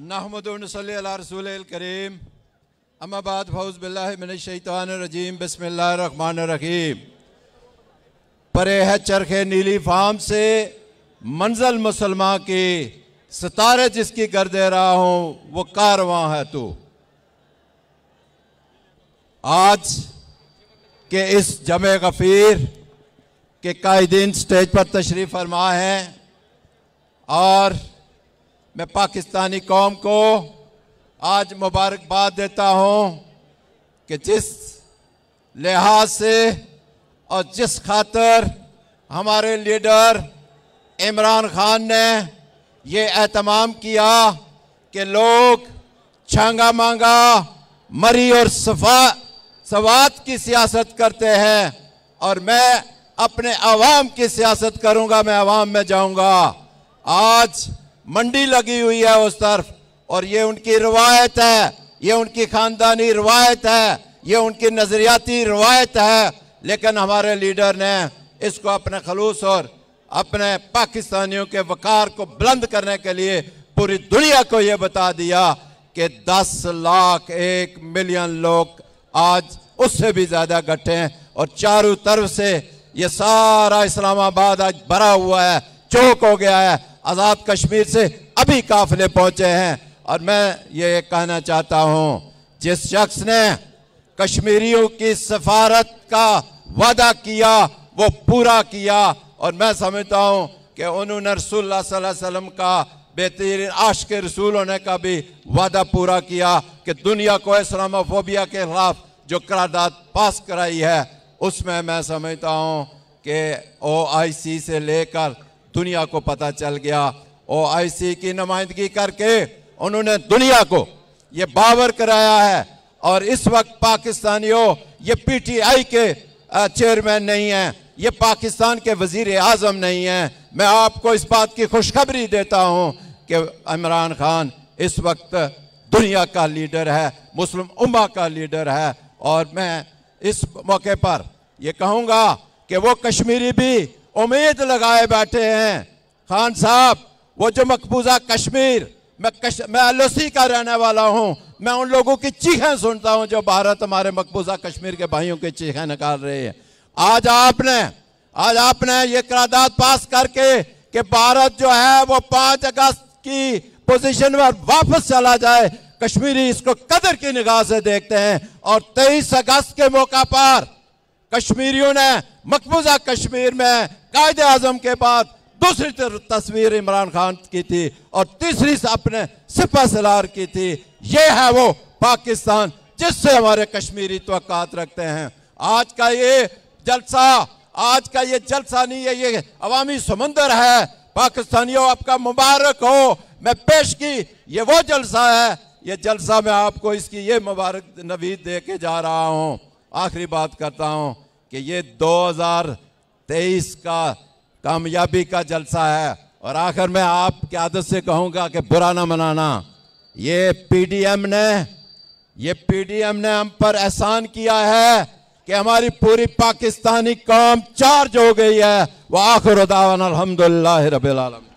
रसूल करीम अम्माबाद फ़ौज़बिल्लाशैतवानरजीम रहीम परे है चरखे नीली फार्म से मंजिल मुसलमान की सितारे जिसकी कर दे रहा हूँ वो कारवां है तू आज के इस जमे गफ़ीर के कायदीन स्टेज पर तशरीफ़ फरमा है और मैं पाकिस्तानी कौम को आज मुबारकबाद देता हूँ कि जिस लिहाज से और जिस खातर हमारे लीडर इमरान खान ने ये अहतमाम किया कि लोग छांगा मांगा मरी और सफा सवात की सियासत करते हैं और मैं अपने आवाम की सियासत करूंगा मैं आवाम में जाऊंगा आज मंडी लगी हुई है उस तरफ और ये उनकी रवायत है ये उनकी ख़ानदानी रवायत है ये उनकी नज़रियाती रवायत है लेकिन हमारे लीडर ने इसको अपने खलूस और अपने पाकिस्तानियों के वक़ार को बुलंद करने के लिए पूरी दुनिया को ये बता दिया कि 10 लाख एक मिलियन लोग आज उससे भी ज़्यादा इकट्ठे हैं और चारों तरफ से ये सारा इस्लामाबाद आज भरा हुआ है चौक हो गया है आज़ाद कश्मीर से अभी काफिले पहुंचे हैं और मैं ये कहना चाहता हूं जिस शख्स ने कश्मीरियों की सफारत का वादा किया वो पूरा किया और मैं समझता हूं कि उन्होंने रसुल्लाम का बेहतरीन आश के रसूल होने का भी वादा पूरा किया कि दुनिया को इस्लामोफोबिया के खिलाफ जो करारदाद पास कराई है उसमें मैं समझता हूँ कि ओ आई सी से लेकर दुनिया को पता चल गया और आईसी की नुमाइंदगी करके उन्होंने दुनिया को ये बावर कराया है और इस वक्त पाकिस्तानियों ये पीटीआई के चेयरमैन नहीं है ये पाकिस्तान के वजीर आजम नहीं है मैं आपको इस बात की खुशखबरी देता हूँ कि इमरान खान इस वक्त दुनिया का लीडर है मुस्लिम उम्मा का लीडर है और मैं इस मौके पर ये कहूँगा कि वो कश्मीरी भी उम्मीद लगाए बैठे हैं खान साहब वो जो मकबूजा कश्मीर मैं कश, मैं एलओसी का रहने वाला हूँ मैं उन लोगों की चीखें सुनता हूँ जो भारत हमारे मकबूजा कश्मीर के भाइयों की चीखें निकाल रही है आज आपने आज आपने ये करारदाद पास करके कि भारत जो है वो पांच अगस्त की पोजीशन में वापस चला जाए कश्मीरी इसको कदर की निगाह से देखते हैं और तेईस अगस्त के मौका पर कश्मीरियों ने मकबूजा कश्मीर में कायद आजम के बाद दूसरी तस्वीर इमरान खान की थी और तीसरी अपने सिपा सलार की थी ये है वो पाकिस्तान जिससे हमारे कश्मीरी तो रखते हैं आज का ये जलसा आज का ये जलसा नहीं है ये अवामी समंदर है पाकिस्तानियों आपका मुबारक हो मैं पेश की ये वो जलसा है ये जलसा मैं आपको इसकी ये मुबारक नवीद दे के जा रहा हूँ आखिरी बात करता हूँ कि ये 2000 तेईस का कामयाबी का जलसा है और आखिर में आपके आदत से कहूंगा कि बुरा ना मनाना ये पीडीएम ने ये पीडीएम ने हम पर एहसान किया है कि हमारी पूरी पाकिस्तानी कौम चार्ज हो गई है वह आखिर उदावन रबी आलम